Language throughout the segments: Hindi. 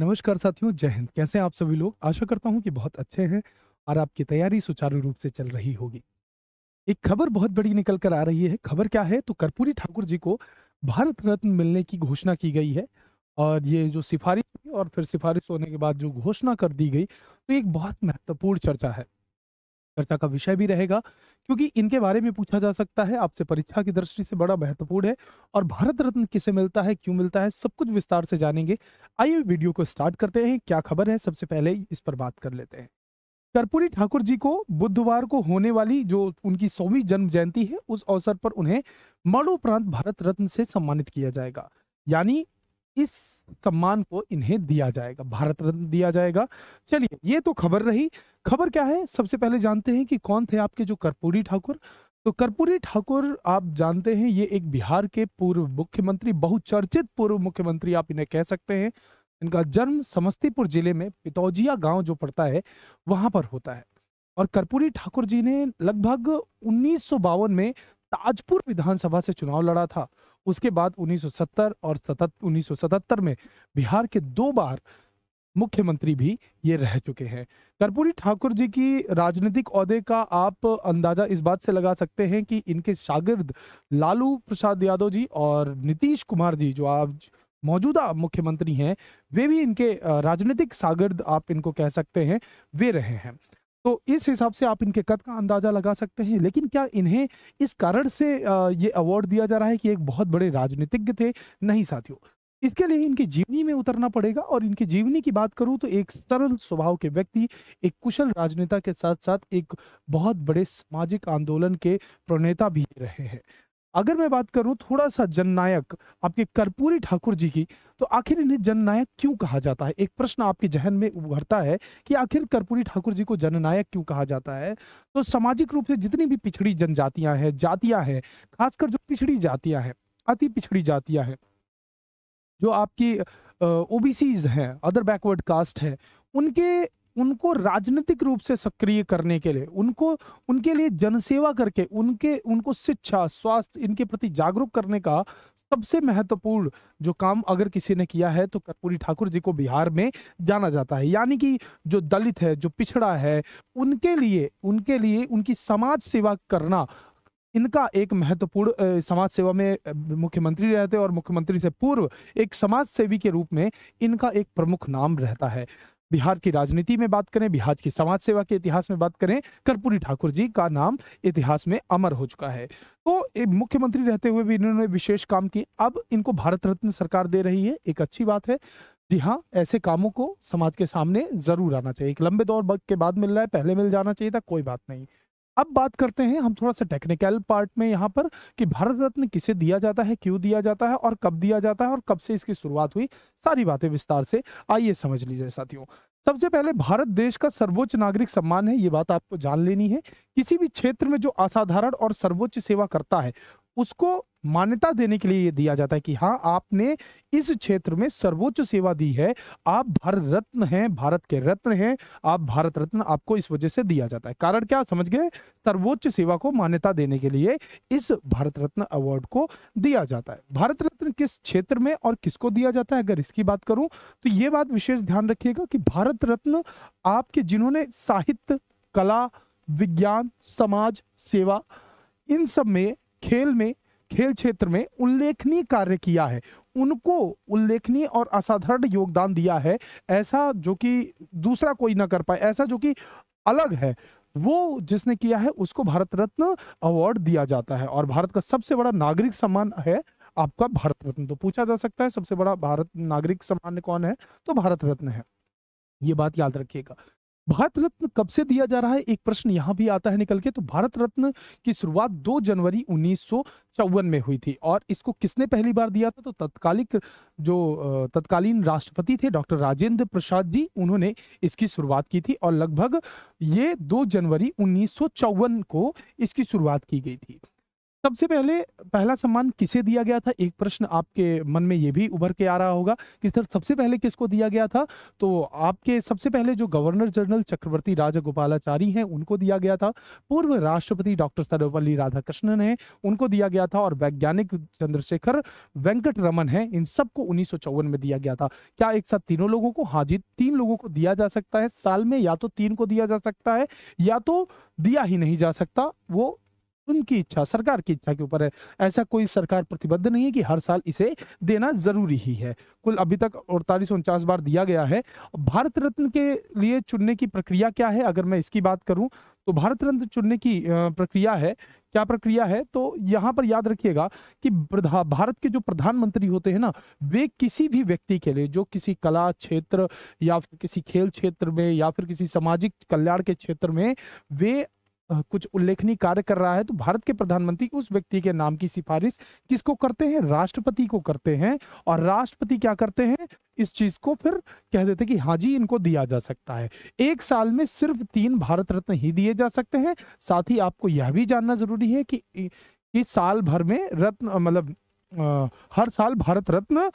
नमस्कार साथियों जय हिंद कैसे हैं आप सभी लोग आशा करता हूं कि बहुत अच्छे हैं और आपकी तैयारी सुचारू रूप से चल रही होगी एक खबर बहुत बड़ी निकल कर आ रही है खबर क्या है तो कर्पूरी ठाकुर जी को भारत रत्न मिलने की घोषणा की गई है और ये जो सिफारिश और फिर सिफारिश होने के बाद जो घोषणा कर दी गई तो एक बहुत महत्वपूर्ण चर्चा है चर्चा का विषय भी रहेगा क्योंकि इनके बारे में पूछा जा सकता है आपसे परीक्षा की दृष्टि से बड़ा महत्वपूर्ण है और भारत रत्न किसे मिलता है क्यों मिलता है सब कुछ विस्तार से जानेंगे आइए वीडियो को स्टार्ट करते हैं क्या खबर है सबसे पहले इस पर बात कर लेते हैं कर्पूरी ठाकुर जी को बुधवार को होने वाली जो उनकी सौवीं जन्म जयंती है उस अवसर पर उन्हें मरणोपरांत भारत रत्न से सम्मानित किया जाएगा यानी इस सम्मान को इन्हें दिया जाएगा भारत रत्न दिया जाएगा चलिए ये तो खबर रही खबर क्या है सबसे पहले जानते हैं कि कौन थे आपके जो कर्पूरी ठाकुर तो कर्पूरी ठाकुर आप जानते हैं ये एक बिहार के पूर्व मुख्यमंत्री बहुचर्चित पूर्व मुख्यमंत्री आप इन्हें कह सकते हैं इनका जन्म समस्तीपुर जिले में पितौजिया गांव जो पड़ता है वहां पर होता है और कर्पूरी ठाकुर जी ने लगभग उन्नीस में ताजपुर विधानसभा से चुनाव लड़ा था उसके बाद 1970 और सतत में बिहार के दो बार मुख्यमंत्री भी ये रह चुके हैं कर्पूरी ठाकुर जी की राजनीतिक अहदे का आप अंदाजा इस बात से लगा सकते हैं कि इनके शागिर्द लालू प्रसाद यादव जी और नीतीश कुमार जी जो आज मौजूदा मुख्यमंत्री हैं वे भी इनके राजनीतिक सागर्द आप इनको कह सकते हैं वे रहे हैं तो इस हिसाब से आप इनके कद का अंदाजा लगा सकते हैं लेकिन क्या इन्हें इस कारण से ये अवार्ड दिया जा रहा है कि एक बहुत बड़े राजनीतिज्ञ थे नहीं साथियों इसके लिए इनकी जीवनी में उतरना पड़ेगा और इनकी जीवनी की बात करूं तो एक सरल स्वभाव के व्यक्ति एक कुशल राजनेता के साथ साथ एक बहुत बड़े सामाजिक आंदोलन के प्रणेता भी रहे हैं अगर मैं बात करूं थोड़ा सा जननायक आपके कर्पूरी ठाकुर जी की तो आखिर इन्हें जननायक क्यों कहा जाता है एक प्रश्न आपके जहन में उभरता है कि आखिर कर्पूरी ठाकुर जी को जननायक क्यों कहा जाता है तो सामाजिक रूप से जितनी भी पिछड़ी जनजातियां हैं जातियां हैं खासकर जो पिछड़ी जातियां हैं अति पिछड़ी जातियां हैं जो आपकी ओबीसीज हैं अदर बैकवर्ड कास्ट हैं उनके उनको राजनीतिक रूप से सक्रिय करने के लिए उनको उनके लिए जनसेवा करके उनके उनको शिक्षा स्वास्थ्य इनके प्रति जागरूक करने का सबसे महत्वपूर्ण जो काम अगर किसी ने किया है तो कर्पूरी ठाकुर जी को बिहार में जाना जाता है यानी कि जो दलित है जो पिछड़ा है उनके लिए उनके लिए उनकी समाज सेवा करना इनका एक महत्वपूर्ण समाज सेवा में मुख्यमंत्री रहते और मुख्यमंत्री से पूर्व एक समाज सेवी के रूप में इनका एक प्रमुख नाम रहता है बिहार की राजनीति में बात करें बिहार की समाज सेवा के इतिहास में बात करें कर्पूरी ठाकुर जी का नाम इतिहास में अमर हो चुका है तो मुख्यमंत्री रहते हुए भी इन्होंने विशेष काम किए अब इनको भारत रत्न सरकार दे रही है एक अच्छी बात है जी हाँ ऐसे कामों को समाज के सामने जरूर आना चाहिए एक लंबे दौर के बाद मिल रहा है पहले मिल जाना चाहिए था कोई बात नहीं अब बात करते हैं हम थोड़ा सा टेक्निकल पार्ट में यहाँ पर कि भारत रत्न किसे दिया जाता है क्यों दिया जाता है और कब दिया जाता है और कब से इसकी शुरुआत हुई सारी बातें विस्तार से आइए समझ लीजिए साथियों सबसे पहले भारत देश का सर्वोच्च नागरिक सम्मान है ये बात आपको जान लेनी है किसी भी क्षेत्र में जो असाधारण और सर्वोच्च सेवा करता है उसको मान्यता देने के लिए ये दिया जाता है कि हाँ आपने इस क्षेत्र में सर्वोच्च सेवा दी है आप भारत रत्न हैं भारत के रत्न हैं आप भारत रत्न आपको इस वजह से दिया जाता है कारण क्या समझ गए सर्वोच्च सेवा को मान्यता देने के लिए इस भारत रत्न अवार्ड को दिया जाता है भारत रत्न किस क्षेत्र में और किसको दिया जाता है अगर इसकी बात करूं तो ये बात विशेष ध्यान रखिएगा कि भारत रत्न आपके जिन्होंने साहित्य कला विज्ञान समाज सेवा इन सब में खेल में खेल क्षेत्र में उल्लेखनीय कार्य किया है उनको उल्लेखनीय और असाधारण योगदान दिया है ऐसा जो कि दूसरा कोई ना कर पाए ऐसा जो कि अलग है वो जिसने किया है उसको भारत रत्न अवार्ड दिया जाता है और भारत का सबसे बड़ा नागरिक सम्मान है आपका भारत रत्न तो पूछा जा सकता है सबसे बड़ा भारत नागरिक सम्मान कौन है तो भारत रत्न है ये बात याद रखिएगा भारत रत्न कब से दिया जा रहा है एक प्रश्न यहाँ भी आता है निकल के तो भारत रत्न की शुरुआत 2 जनवरी उन्नीस में हुई थी और इसको किसने पहली बार दिया था तो तत्कालिक जो तत्कालीन राष्ट्रपति थे डॉक्टर राजेंद्र प्रसाद जी उन्होंने इसकी शुरुआत की थी और लगभग ये 2 जनवरी उन्नीस को इसकी शुरुआत की गई थी सबसे पहले पहला सम्मान किसे दिया गया था एक प्रश्न आपके मन में ये भी उभर के आ रहा होगा कि सर सबसे पहले किसको दिया गया था तो आपके सबसे पहले जो गवर्नर जनरल चक्रवर्ती राजगोपालाचारी हैं उनको दिया गया था पूर्व राष्ट्रपति डॉक्टर सर्वपल्ली राधाकृष्णन है उनको दिया गया था और वैज्ञानिक चंद्रशेखर वेंकट रमन है इन सबको उन्नीस में दिया गया था क्या एक साथ तीनों लोगों को हाजिर तीन लोगों को दिया जा सकता है साल में या तो तीन को दिया जा सकता है या तो दिया ही नहीं जा सकता वो उनकी इच्छा सरकार की इच्छा के ऊपर है ऐसा कोई सरकार प्रतिबद्ध नहीं है कि हर साल इसे देना जरूरी ही है कुल अभी तक अड़तालीस उनचास बार दिया गया है भारत रत्न के लिए चुनने की प्रक्रिया क्या है अगर मैं इसकी बात करूं तो भारत रत्न चुनने की प्रक्रिया है क्या प्रक्रिया है तो यहाँ पर याद रखिएगा कि भारत के जो प्रधानमंत्री होते हैं ना वे किसी भी व्यक्ति के लिए जो किसी कला क्षेत्र या फिर किसी खेल क्षेत्र में या फिर किसी सामाजिक कल्याण के क्षेत्र में वे कुछ उल्लेखनीय कार्य कर रहा है तो भारत के प्रधानमंत्री उस व्यक्ति के नाम की सिफारिश किसको करते हैं राष्ट्रपति को करते हैं और राष्ट्रपति क्या करते हैं इस चीज को फिर कह देते कि हाँ जी इनको दिया जा सकता है एक साल में सिर्फ तीन भारत रत्न ही दिए जा सकते हैं साथ ही आपको यह भी जानना जरूरी है कि, कि साल भर में रत्न मतलब हर साल भारत रत्न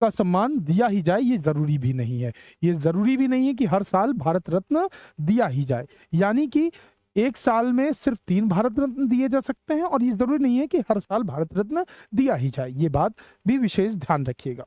का सम्मान दिया ही जाए ये जरूरी भी नहीं है ये जरूरी भी नहीं है कि हर साल भारत रत्न दिया ही जाए यानी कि एक साल में सिर्फ तीन भारत रत्न दिए जा सकते हैं और ये जरूरी नहीं है कि हर साल भारत रत्न दिया ही जाए ये बात भी विशेष ध्यान रखिएगा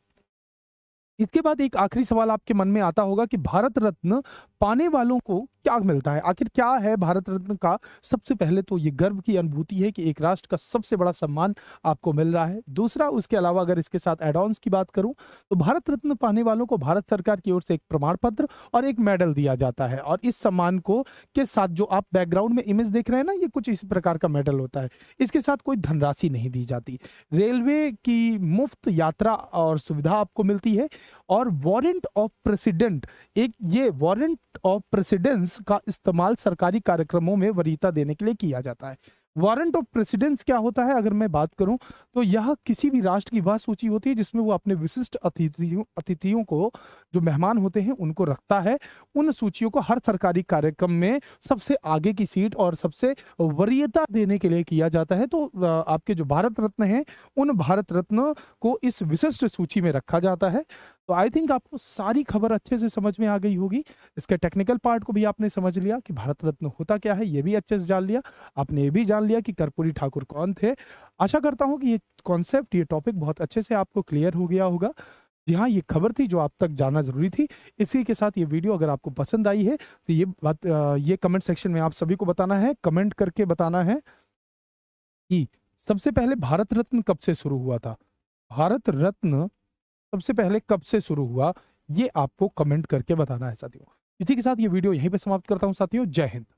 इसके बाद एक आखिरी सवाल आपके मन में आता होगा कि भारत रत्न पाने वालों को क्या मिलता है आखिर क्या है भारत रत्न का सबसे पहले तो ये गर्व की अनुभूति है कि एक राष्ट्र का सबसे बड़ा सम्मान आपको मिल रहा है दूसरा उसके अलावा अगर इसके साथ एडॉन्स की बात करूं तो भारत रत्न पाने वालों को भारत सरकार की ओर से एक प्रमाण पत्र और एक मेडल दिया जाता है और इस सम्मान को के साथ जो आप बैकग्राउंड में इमेज देख रहे हैं ना ये कुछ इस प्रकार का मेडल होता है इसके साथ कोई धनराशि नहीं दी जाती रेलवे की मुफ्त यात्रा और सुविधा आपको मिलती है और वारंट ऑफ प्रेसिडेंट एक ये वारंट ऑफ प्रेसिडेंस इसका इस्तेमाल सरकारी कार्यक्रमों में वरीयता देने के लिए किया जाता है वारंट ऑफ प्रेसिडेंस क्या होता है अगर मैं बात करूं तो यह किसी भी राष्ट्र की वह सूची होती है जिसमें वो अपने विशिष्ट अतिथियों अतिथियों को जो मेहमान होते हैं उनको रखता है उन सूचियों को हर सरकारी कार्यक्रम में सबसे आगे की सीट और सबसे वरीयता देने के लिए किया जाता है तो आपके जो भारत रत्न हैं उन भारत रत्न को इस विशिष्ट सूची में रखा जाता है तो आई थिंक आपको सारी खबर अच्छे से समझ में आ गई होगी इसके टेक्निकल पार्ट को भी आपने समझ लिया कि भारत रत्न होता क्या है ये भी अच्छे से जान लिया आपने ये भी जान लिया कि कर्पूरी ठाकुर कौन थे आशा करता हूँ कि ये कॉन्सेप्ट ये टॉपिक बहुत अच्छे से आपको क्लियर हो गया होगा जी हाँ ये खबर थी जो आप तक जाना जरूरी थी इसी के साथ ये वीडियो अगर आपको पसंद आई है तो ये बात ये कमेंट सेक्शन में आप सभी को बताना है कमेंट करके बताना है कि सबसे पहले भारत रत्न कब से शुरू हुआ था भारत रत्न सबसे पहले कब से शुरू हुआ ये आपको कमेंट करके बताना है साथियों इसी के साथ ये वीडियो यहीं पर समाप्त करता हूँ साथियों जय हिंद